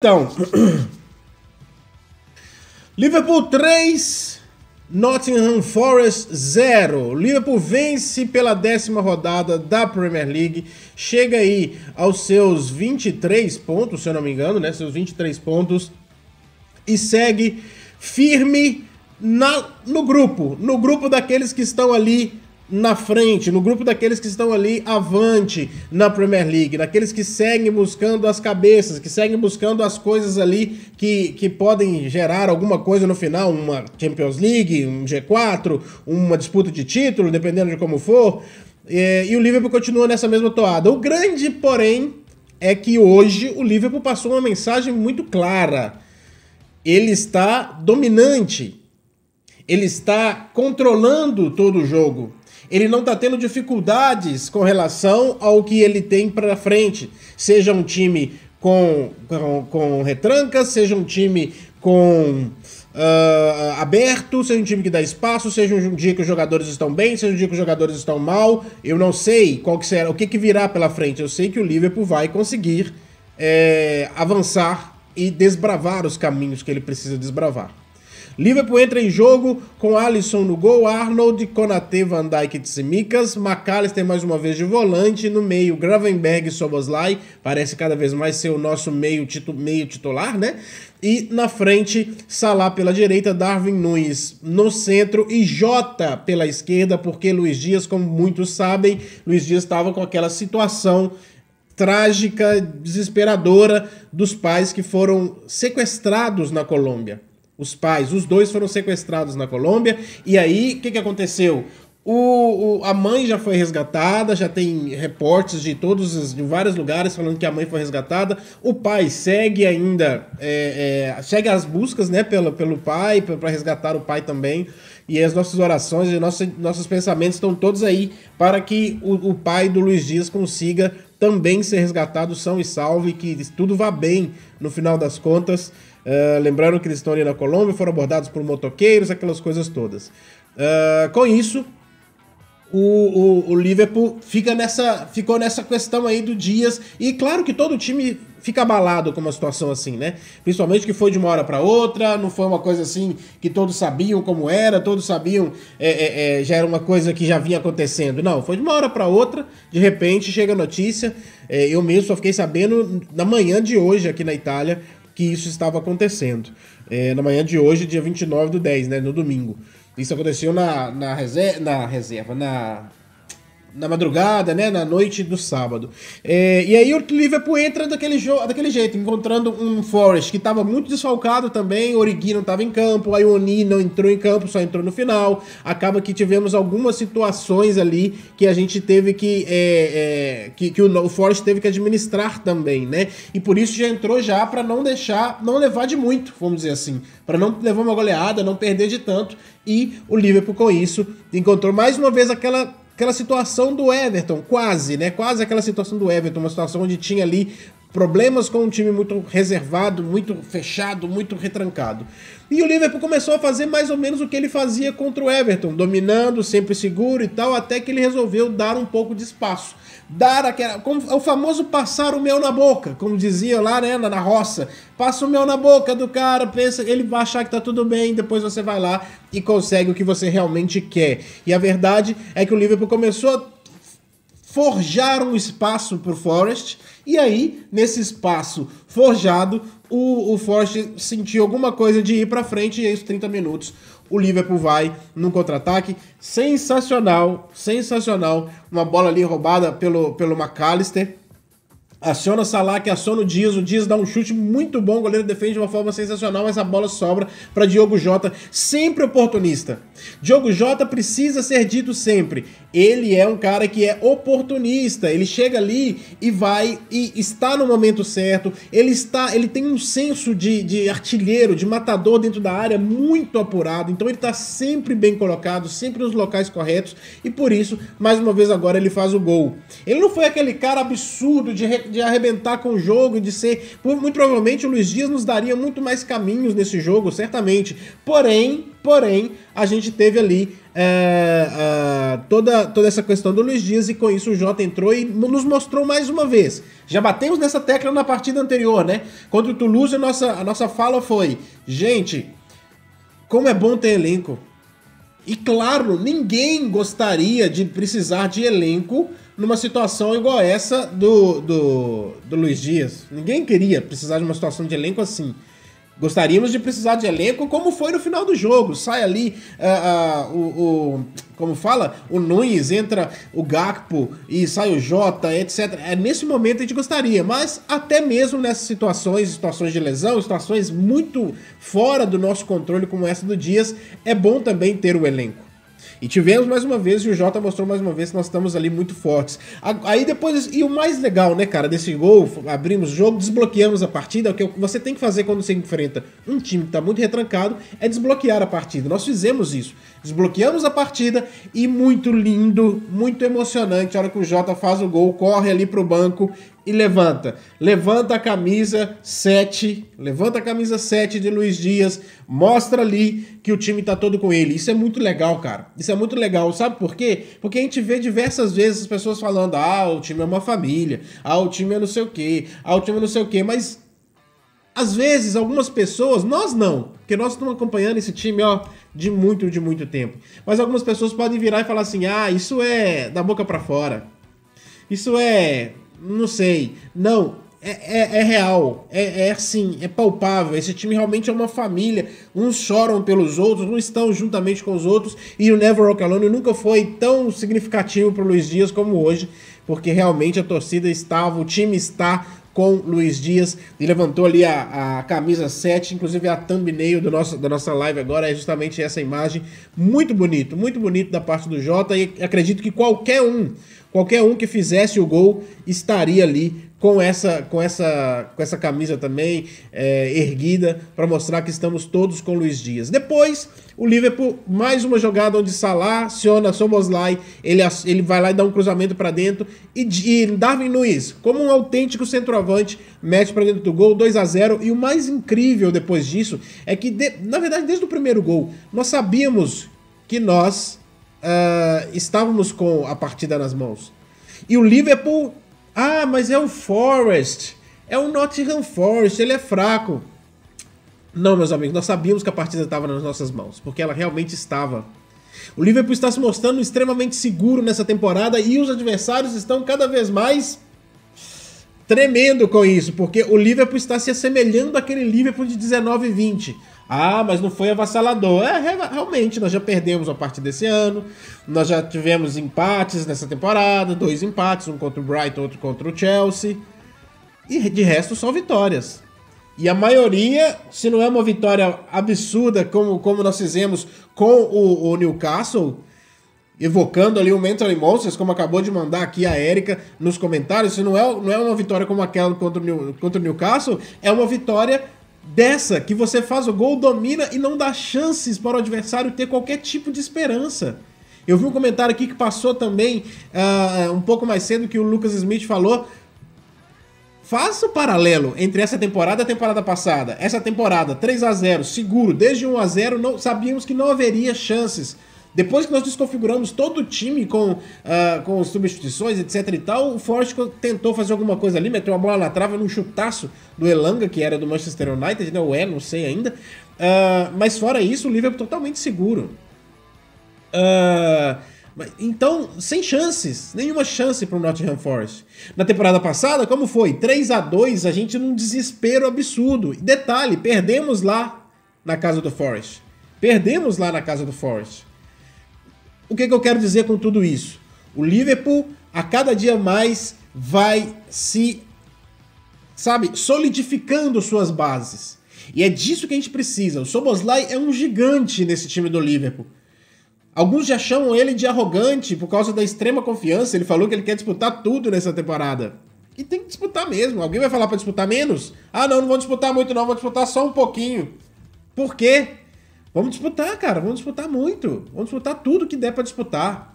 Então, Liverpool 3, Nottingham Forest 0. Liverpool vence pela décima rodada da Premier League, chega aí aos seus 23 pontos, se eu não me engano, né? Seus 23 pontos e segue firme na, no grupo, no grupo daqueles que estão ali na frente, no grupo daqueles que estão ali avante na Premier League, daqueles que seguem buscando as cabeças, que seguem buscando as coisas ali que, que podem gerar alguma coisa no final, uma Champions League, um G4, uma disputa de título, dependendo de como for. É, e o Liverpool continua nessa mesma toada. O grande, porém, é que hoje o Liverpool passou uma mensagem muito clara. Ele está dominante. Ele está controlando todo o jogo ele não está tendo dificuldades com relação ao que ele tem para frente. Seja um time com, com, com seja um time com uh, aberto, seja um time que dá espaço, seja um dia que os jogadores estão bem, seja um dia que os jogadores estão mal. Eu não sei qual que será, o que, que virá pela frente. Eu sei que o Liverpool vai conseguir é, avançar e desbravar os caminhos que ele precisa desbravar. Liverpool entra em jogo com Alisson no gol, Arnold, Konate, Van Dijk e Tsimikas, McAllister mais uma vez de volante, no meio Gravenberg e Soboslai, parece cada vez mais ser o nosso meio, titu meio titular, né? E na frente, Salah pela direita, Darwin Nunes no centro e Jota pela esquerda, porque Luiz Dias, como muitos sabem, Luiz Dias estava com aquela situação trágica, desesperadora dos pais que foram sequestrados na Colômbia os pais, os dois foram sequestrados na Colômbia. E aí, o que, que aconteceu? O, o, a mãe já foi resgatada, já tem reportes de todos de vários lugares falando que a mãe foi resgatada. O pai segue ainda, é, é, segue as buscas, né, pelo, pelo pai, para resgatar o pai também e as nossas orações e nossos, nossos pensamentos estão todos aí para que o, o pai do Luiz Dias consiga também ser resgatado são e salvo e que tudo vá bem no final das contas. Uh, lembrando que eles estão ali na Colômbia, foram abordados por motoqueiros, aquelas coisas todas. Uh, com isso, o, o, o, Liverpool fica nessa, ficou nessa questão aí do Dias. E claro que todo time fica abalado com uma situação assim, né? Principalmente que foi de uma hora para outra, não foi uma coisa assim que todos sabiam como era, todos sabiam, é, é, é, já era uma coisa que já vinha acontecendo. Não, foi de uma hora para outra, de repente chega a notícia. É, eu mesmo só fiquei sabendo na manhã de hoje aqui na Itália que isso estava acontecendo. É, na manhã de hoje, dia 29 do 10, né? No domingo. Isso aconteceu na, na, reserva, na reserva, na na madrugada, né, na noite do sábado. É, e aí o Liverpool entra daquele, daquele jeito, encontrando um Forest que estava muito desfalcado também, o Origi não estava em campo, aí o Oni não entrou em campo, só entrou no final. Acaba que tivemos algumas situações ali que a gente teve que... É, é, que, que o, o, Forest teve que administrar também, né? E por isso já entrou já para não deixar, não levar de muito, vamos dizer assim, para não levar uma goleada, não perder de tanto. E o Liverpool com isso encontrou mais uma vez aquela aquela situação do Everton, quase, né? Quase aquela situação do Everton, uma situação onde tinha ali problemas com um time muito reservado, muito fechado, muito retrancado. E o Liverpool começou a fazer mais ou menos o que ele fazia contra o Everton, dominando, sempre seguro e tal, até que ele resolveu dar um pouco de espaço. Dar aquela. Como, é o famoso passar o mel na boca, como dizia lá né, na, na roça. Passa o mel na boca do cara, pensa, ele vai achar que tá tudo bem, depois você vai lá e consegue o que você realmente quer. E a verdade é que o Liverpool começou a forjar um espaço pro Forest e aí, nesse espaço forjado, o, o Forest sentiu alguma coisa de ir para frente e aí, os 30 minutos o Liverpool vai no contra-ataque. Sensacional, sensacional. Uma bola ali roubada pelo, pelo McAllister Aciona o Salah, aciona o Dias. O Dias dá um chute muito bom. O goleiro defende de uma forma sensacional, mas a bola sobra para Diogo Jota, sempre oportunista. Diogo Jota precisa ser dito sempre. Ele é um cara que é oportunista. Ele chega ali e vai e está no momento certo. Ele está, ele tem um senso de, de artilheiro, de matador dentro da área muito apurado. Então ele está sempre bem colocado, sempre nos locais corretos. E por isso, mais uma vez agora ele faz o gol. Ele não foi aquele cara absurdo de de arrebentar com o jogo, de ser. Muito provavelmente o Luiz Dias nos daria muito mais caminhos nesse jogo, certamente. Porém, porém, a gente teve ali é, é, toda, toda essa questão do Luiz Dias e com isso o Jota entrou e nos mostrou mais uma vez. Já batemos nessa tecla na partida anterior, né? Contra o Toulouse, a nossa, a nossa fala foi: gente, como é bom ter elenco. E claro, ninguém gostaria de precisar de elenco numa situação igual essa do, do, do Luiz Dias. Ninguém queria precisar de uma situação de elenco assim. Gostaríamos de precisar de elenco, como foi no final do jogo. Sai ali uh, uh, o, o, Como fala? O Nunes, entra o Gakpo e sai o Jota, etc. É, nesse momento a gente gostaria, mas até mesmo nessas situações, situações de lesão, situações muito fora do nosso controle, como essa do Dias, é bom também ter o elenco. E tivemos mais uma vez, e o Jota mostrou mais uma vez que nós estamos ali muito fortes. Aí depois, e o mais legal, né, cara, desse gol, abrimos o jogo, desbloqueamos a partida, é o que você tem que fazer quando você enfrenta um time que está muito retrancado é desbloquear a partida. Nós fizemos isso. Desbloqueamos a partida e muito lindo, muito emocionante a hora que o Jota faz o gol, corre ali pro banco, e levanta. Levanta a camisa 7, levanta a camisa 7 de Luiz Dias, mostra ali que o time tá todo com ele. Isso é muito legal, cara. Isso é muito legal. Sabe por quê? Porque a gente vê diversas vezes as pessoas falando: "Ah, o time é uma família. Ah, o time é não sei o quê. Ah, o time é não sei o quê", mas às vezes, algumas pessoas, nós não, porque nós estamos acompanhando esse time, ó, de muito, de muito tempo. Mas algumas pessoas podem virar e falar assim: ah, isso é da boca para fora. Isso é não sei. Não, é, é, é real. É, é assim, é palpável. Esse time realmente é uma família. Uns choram pelos outros, não estão juntamente com os outros. E o Never Rock Alone nunca foi tão significativo para o Luiz Dias como hoje, porque realmente a torcida estava, o time está com Luiz Dias. Ele levantou ali a, a camisa 7, inclusive a thumbnail do nosso, da nossa live agora é justamente essa imagem. Muito bonito, muito bonito da parte do Jota e acredito que qualquer um, qualquer um que fizesse o gol estaria ali com essa, com essa, com essa camisa também é, erguida para mostrar que estamos todos com Luiz Dias. Depois, o Liverpool, mais uma jogada onde Salah aciona Somoslai, ele, ele vai lá e dá um cruzamento para dentro e, e, Darwin Luiz, como um autêntico centroavante, mete para dentro do gol, 2 a 0 e o mais incrível depois disso é que, de, na verdade, desde o primeiro gol, nós sabíamos que nós uh, estávamos com a partida nas mãos. E o Liverpool ah, mas é o Forest. É o Nottingham Forest, ele é fraco. Não, meus amigos, nós sabíamos que a partida estava nas nossas mãos, porque ela realmente estava. O Liverpool está se mostrando extremamente seguro nessa temporada e os adversários estão cada vez mais tremendo com isso, porque o Liverpool está se assemelhando àquele Liverpool de 19 e 20. Ah, mas não foi avassalador. É, realmente, nós já perdemos a parte desse ano. Nós já tivemos empates nessa temporada, dois empates, um contra o Brighton, outro contra o Chelsea. E de resto só vitórias. E a maioria, se não é uma vitória absurda como, como nós fizemos com o, o Newcastle, evocando ali o Mental Monsters, como acabou de mandar aqui a Érica nos comentários, se não é, não é uma vitória como aquela contra o, New, contra o Newcastle, é uma vitória dessa que você faz o gol, domina e não dá chances para o adversário ter qualquer tipo de esperança. Eu vi um comentário aqui que passou também uh, um pouco mais cedo que o Lucas Smith falou. Faça o paralelo entre essa temporada e a temporada passada. Essa temporada, 3 a 0 seguro, desde 1 a 0 não, sabíamos que não haveria chances depois que nós desconfiguramos todo o time com, uh, com substituições, etc e tal, o Forest tentou fazer alguma coisa ali, meteu uma bola na trava num chutaço do Elanga, que era do Manchester United, né? Ou é, não sei ainda. Uh, mas fora isso, o Liverpool é totalmente seguro. Uh, então, sem chances, nenhuma chance para o Nottingham Forest. Na temporada passada, como foi? 3 a 2 a gente num desespero absurdo. E detalhe, perdemos lá na casa do Forest. Perdemos lá na casa do Forest. O que, que eu quero dizer com tudo isso? O Liverpool, a cada dia mais, vai se, sabe, solidificando suas bases. E é disso que a gente precisa. O Soboslai é um gigante nesse time do Liverpool. Alguns já chamam ele de arrogante por causa da extrema confiança. Ele falou que ele quer disputar tudo nessa temporada. E tem que disputar mesmo. Alguém vai falar para disputar menos? Ah, não, não vou disputar muito, não, vou disputar só um pouquinho. Por quê? Vamos disputar, cara. Vamos disputar muito. Vamos disputar tudo que der para disputar.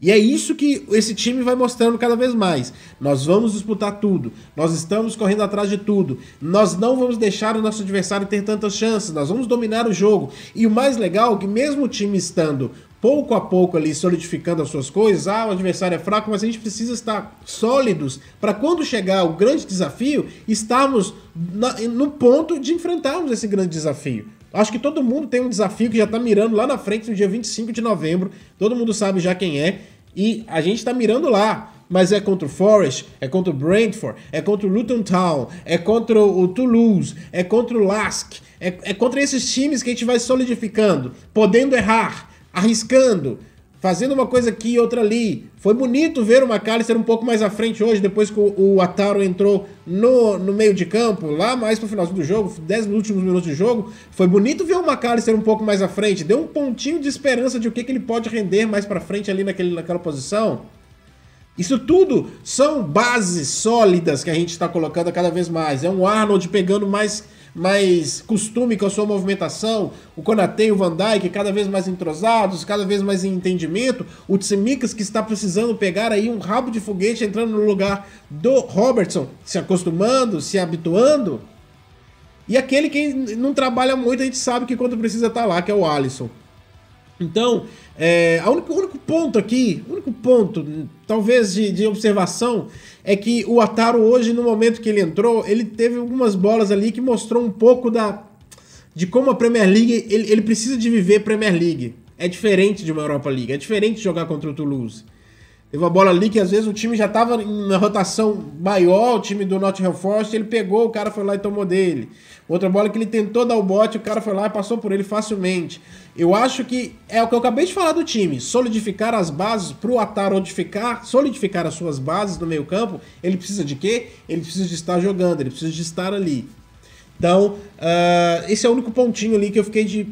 E é isso que esse time vai mostrando cada vez mais. Nós vamos disputar tudo. Nós estamos correndo atrás de tudo. Nós não vamos deixar o nosso adversário ter tantas chances. Nós vamos dominar o jogo. E o mais legal é que mesmo o time estando pouco a pouco ali solidificando as suas coisas, ah, o adversário é fraco, mas a gente precisa estar sólidos para quando chegar o grande desafio, estarmos no ponto de enfrentarmos esse grande desafio. Acho que todo mundo tem um desafio que já está mirando lá na frente no dia 25 de novembro. Todo mundo sabe já quem é. E a gente está mirando lá. Mas é contra o Forest, é contra o Brentford, é contra o Luton Town, é contra o Toulouse, é contra o Lask. É, é contra esses times que a gente vai solidificando, podendo errar, arriscando, fazendo uma coisa aqui e outra ali. Foi bonito ver o McAllister um pouco mais à frente hoje, depois que o, o Ataro entrou no, no meio de campo, lá mais pro finalzinho do jogo, 10 últimos minutos de jogo. Foi bonito ver o McAllister um pouco mais à frente, deu um pontinho de esperança de o que, que ele pode render mais para frente ali naquele, naquela posição. Isso tudo são bases sólidas que a gente está colocando cada vez mais. É um Arnold pegando mais mais costume com a sua movimentação, o Conatei e o Van Dijk cada vez mais entrosados, cada vez mais em entendimento, o Tsimikas que está precisando pegar aí um rabo de foguete entrando no lugar do Robertson, se acostumando, se habituando. E aquele que não trabalha muito, a gente sabe que quando precisa tá lá, que é o Alisson. Então, é, a única, ponto aqui, o único ponto, talvez de, de observação, é que o Ataro hoje, no momento que ele entrou, ele teve algumas bolas ali que mostrou um pouco da de como a Premier League, ele, ele precisa de viver Premier League. É diferente de uma Europa League, é diferente de jogar contra o Toulouse. Teve uma bola ali que às vezes o time já tava na rotação maior, o time do Real Force, ele pegou, o cara foi lá e tomou dele. Outra bola que ele tentou dar o bote, o cara foi lá e passou por ele facilmente. Eu acho que é o que eu acabei de falar do time, solidificar as bases pro Atar ficar, solidificar as suas bases no meio-campo, ele precisa de quê? Ele precisa de estar jogando, ele precisa de estar ali. Então, uh, esse é o único pontinho ali que eu fiquei de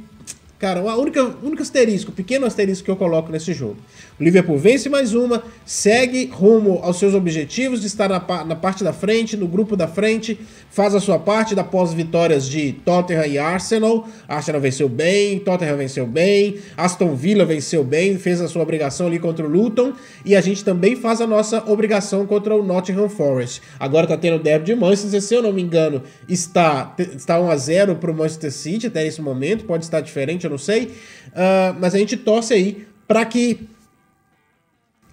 Cara, a única, único asterisco, pequeno asterisco que eu coloco nesse jogo. O Liverpool vence mais uma, segue rumo aos seus objetivos de estar na, na parte da frente, no grupo da frente, faz a sua parte da pós-vitórias de Tottenham e Arsenal. Arsenal venceu bem, Tottenham venceu bem, Aston Villa venceu bem, fez a sua obrigação ali contra o Luton e a gente também faz a nossa obrigação contra o Nottingham Forest. Agora tá tendo o derby de Manchester, se eu não me engano, está, está 1 a 0 pro Manchester City até esse momento, pode estar diferente, eu não sei. Uh, mas a gente torce aí para que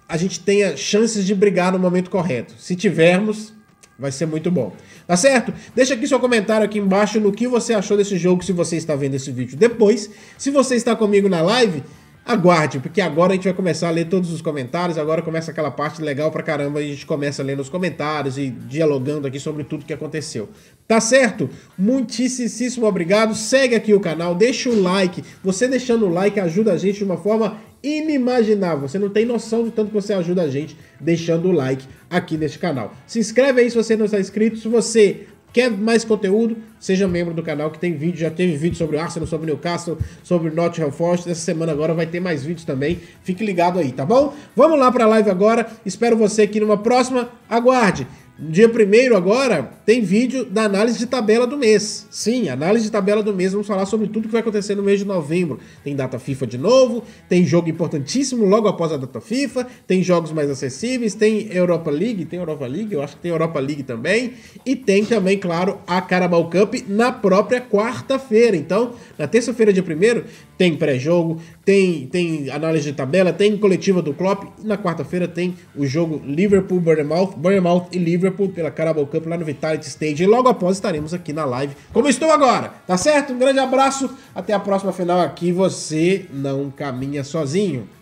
a gente tenha chances de brigar no momento correto. Se tivermos, vai ser muito bom. Tá certo? Deixa aqui seu comentário aqui embaixo no que você achou desse jogo, se você está vendo esse vídeo depois. Se você está comigo na live, aguarde, porque agora a gente vai começar a ler todos os comentários. Agora começa aquela parte legal pra caramba. A gente começa lendo os comentários e dialogando aqui sobre tudo que aconteceu. Tá certo? Muitíssimo obrigado. Segue aqui o canal, deixa o like. Você deixando o like ajuda a gente de uma forma inimaginável. Você não tem noção do tanto que você ajuda a gente deixando o like aqui neste canal. Se inscreve aí se você não está inscrito. Se você Quer mais conteúdo? Seja membro do canal que tem vídeo, já teve vídeo sobre o Arsenal, sobre o Newcastle, sobre o Nottingham Forest. Essa semana agora vai ter mais vídeos também. Fique ligado aí, tá bom? Vamos lá para a live agora. Espero você aqui numa próxima. Aguarde. Dia 1 agora tem vídeo da análise de tabela do mês. Sim, análise de tabela do mês, vamos falar sobre tudo que vai acontecer no mês de novembro. Tem data FIFA de novo, tem jogo importantíssimo logo após a data FIFA, tem jogos mais acessíveis, tem Europa League, tem Europa League, eu acho que tem Europa League também, e tem também, claro, a Carabao Cup na própria quarta-feira. Então, na terça-feira dia 1 tem pré-jogo, tem tem análise de tabela, tem coletiva do Klopp, e na quarta-feira tem o jogo Liverpool Bournemouth, Bournemouth e Liverpool Liverpool pela Carabao Cup lá no Vitality Stage. E logo após estaremos aqui na live, como estou agora, tá certo? Um grande abraço, até a próxima final aqui. Você não caminha sozinho.